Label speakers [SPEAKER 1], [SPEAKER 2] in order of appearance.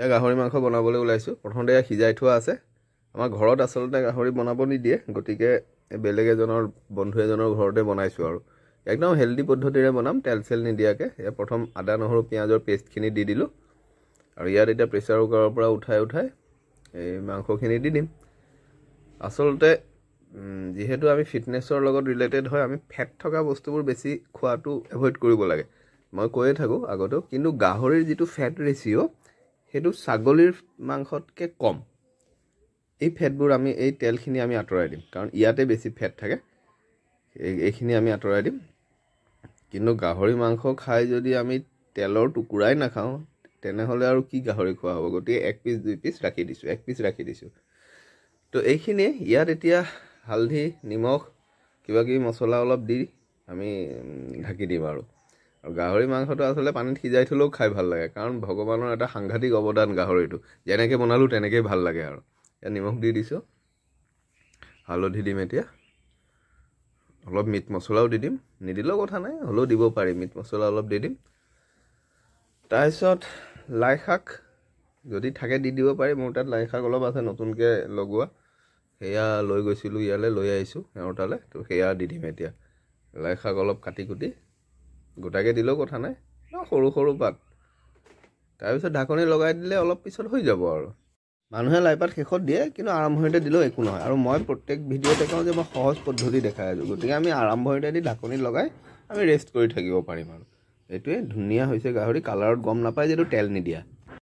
[SPEAKER 1] এয়া গাহৰি মাংস বনাবলৈ ওলাইছোঁ প্ৰথমতে এয়া সিজাই থোৱা আছে আমাৰ ঘৰত আচলতে গাহৰি বনাব নিদিয়ে গতিকে বেলেগ এজনৰ বন্ধু এজনৰ ঘৰতে বনাইছোঁ আৰু একদম হেল্ডি পদ্ধতিৰে বনাম তেল চেল নিদিয়াকৈ এয়া প্ৰথম আদা নহৰু পিঁয়াজৰ পেষ্টখিনি দি দিলোঁ আৰু ইয়াত এতিয়া প্ৰেছাৰ কুকাৰৰ পৰা উঠাই উঠাই এই মাংসখিনি দি দিম আচলতে যিহেতু আমি ফিটনেছৰ লগত ৰিলেটেড হয় আমি ফেট থকা বস্তুবোৰ বেছি খোৱাটো এভইড কৰিব লাগে মই কৈয়ে থাকোঁ আগতেও কিন্তু গাহৰিৰ যিটো ফেট ৰেচিঅ' সেইটো ছাগলীৰ মাংসতকৈ কম এই ফেটবোৰ আমি এই তেলখিনি আমি আঁতৰাই দিম কাৰণ ইয়াতে বেছি ফেট থাকে এইখিনি আমি আঁতৰাই দিম কিন্তু গাহৰি মাংস খাই যদি আমি তেলৰ টুকুৰাই নাখাওঁ তেনেহ'লে আৰু কি গাহৰি খোৱা হ'ব গতিকে এক পিচ দুই পিচ ৰাখি দিছোঁ এক পিচ ৰাখি দিছোঁ তো এইখিনিয়ে ইয়াত এতিয়া হালধি নিমখ কিবাকিবি মছলা অলপ দি আমি ঢাকি দিম আৰু আৰু গাহৰি মাংসটো আচলতে পানীত সিজাই থ'লেও খাই ভাল লাগে কাৰণ ভগৱানৰ এটা সাংঘাতিক অৱদান গাহৰিটো যেনেকৈ বনালোঁ তেনেকৈয়ে ভাল লাগে আৰু ইয়াত নিমখ দি দিছোঁ হালধি দিম এতিয়া অলপ মিট মছলাও দি দিম নিদিলেও কথা নাই হ'লেও দিব পাৰি মিট মছলা অলপ দি দিম তাৰপিছত লাই শাক যদি থাকে দি দিব পাৰি মোৰ তাত লাই শাক অলপ আছে নতুনকৈ লগোৱা সেয়া লৈ গৈছিলোঁ ইয়ালৈ লৈ আহিছোঁ এওঁৰ তালৈ ত' সেয়া দি দিম এতিয়া লাই শাক অলপ কাটি কুটি গোটাকৈ দিলেও কথা নাই সৰু সৰু পাত তাৰপিছত ঢাকনি লগাই দিলে অলপ পিছত হৈ যাব আৰু মানুহে লাইপাত শেষত দিয়ে কিন্তু আৰম্ভণিতে দিলেও একো নহয় আৰু মই প্ৰত্যেক ভিডিঅ'তে কওঁ যে মই সহজ পদ্ধতি দেখাই আছোঁ গতিকে আমি আৰম্ভণিতে দি ঢাকনি লগাই আমি ৰেষ্ট কৰি থাকিব পাৰিম আৰু এইটোৱে ধুনীয়া হৈছে গাহৰি কালাৰত গম নাপায় যিহেতু তেল নিদিয়া